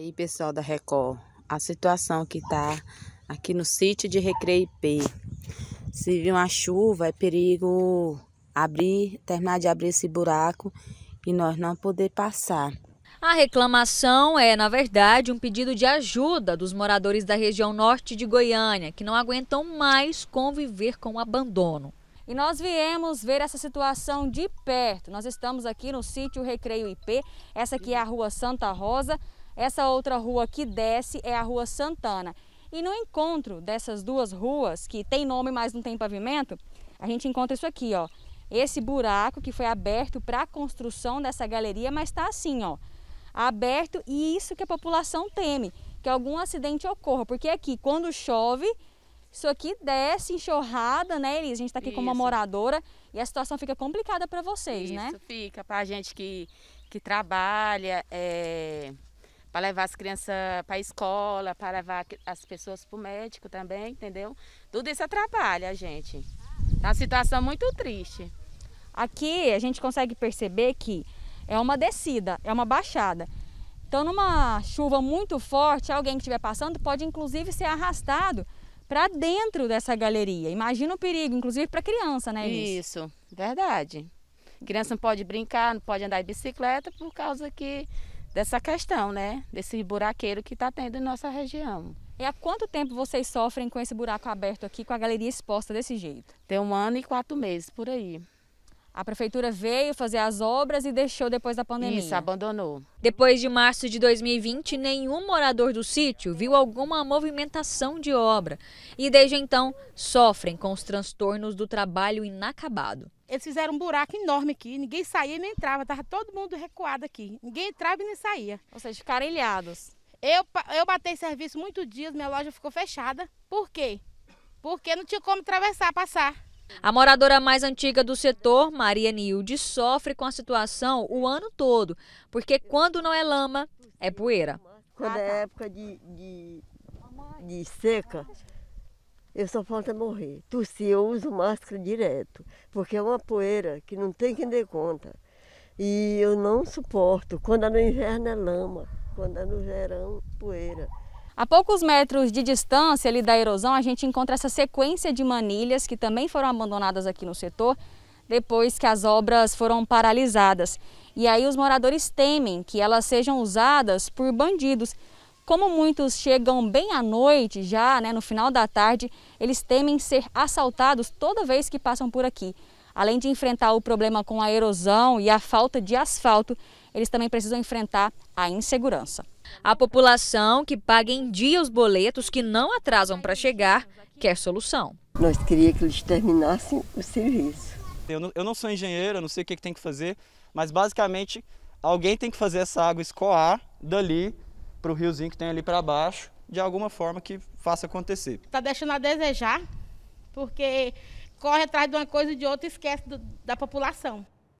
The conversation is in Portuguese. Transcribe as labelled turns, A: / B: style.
A: Aí, pessoal da Record, a situação que tá aqui no sítio de Recreio IP. Se vir uma chuva, é perigo abrir, terminar de abrir esse buraco e nós não poder passar.
B: A reclamação é, na verdade, um pedido de ajuda dos moradores da região norte de Goiânia, que não aguentam mais conviver com o abandono. E nós viemos ver essa situação de perto. Nós estamos aqui no sítio Recreio IP, essa aqui é a rua Santa Rosa. Essa outra rua que desce é a Rua Santana. E no encontro dessas duas ruas, que tem nome, mas não tem pavimento, a gente encontra isso aqui, ó. Esse buraco que foi aberto para a construção dessa galeria, mas está assim, ó. Aberto e isso que a população teme, que algum acidente ocorra. Porque aqui, quando chove, isso aqui desce enxurrada, né, Elisa? A gente está aqui isso. como uma moradora e a situação fica complicada para vocês, isso, né? Isso,
A: fica. Para a gente que, que trabalha, é para levar as crianças para a escola, para levar as pessoas para o médico também, entendeu? Tudo isso atrapalha a gente. Tá uma situação muito triste.
B: Aqui a gente consegue perceber que é uma descida, é uma baixada. Então, numa chuva muito forte, alguém que estiver passando pode inclusive ser arrastado para dentro dessa galeria. Imagina o perigo, inclusive para criança, né? Elis? Isso, verdade.
A: A criança não pode brincar, não pode andar de bicicleta por causa que dessa questão, né? Desse
B: buraqueiro que está tendo em nossa região. E há quanto tempo vocês sofrem com esse buraco aberto aqui, com a galeria exposta desse jeito? Tem um ano e quatro meses por aí. A prefeitura veio fazer as obras e deixou depois da pandemia. Isso, abandonou. Depois de março de 2020, nenhum morador do sítio viu alguma movimentação de obra. E desde então, sofrem com os transtornos do trabalho inacabado.
C: Eles fizeram um buraco enorme aqui, ninguém saía nem entrava, estava todo mundo recuado aqui. Ninguém entrava e nem saía. Ou seja, ficaram ilhados. Eu, eu batei serviço muitos dias, minha loja ficou fechada. Por quê?
B: Porque não tinha como atravessar, passar. A moradora mais antiga do setor, Maria Nilde, sofre com a situação o ano todo, porque quando não é lama, é poeira. Quando
D: é época de, de, de seca, eu só falta morrer. Tossir, eu uso máscara direto, porque é uma poeira que não tem quem dê conta. E eu não suporto. Quando é no inverno é lama, quando é no verão, poeira.
B: A poucos metros de distância ali da erosão, a gente encontra essa sequência de manilhas que também foram abandonadas aqui no setor depois que as obras foram paralisadas. E aí os moradores temem que elas sejam usadas por bandidos. Como muitos chegam bem à noite, já né, no final da tarde, eles temem ser assaltados toda vez que passam por aqui. Além de enfrentar o problema com a erosão e a falta de asfalto, eles também precisam enfrentar a insegurança. A população que paga em dia os boletos que não atrasam para chegar quer solução.
D: Nós queríamos que eles terminassem o serviço. Eu não,
B: eu não sou engenheiro, não sei o que, que tem que fazer, mas basicamente alguém tem que fazer essa água escoar dali para o riozinho que tem ali para baixo, de alguma forma que faça acontecer.
C: Está deixando a desejar, porque corre atrás de uma coisa e de outra e esquece do, da população.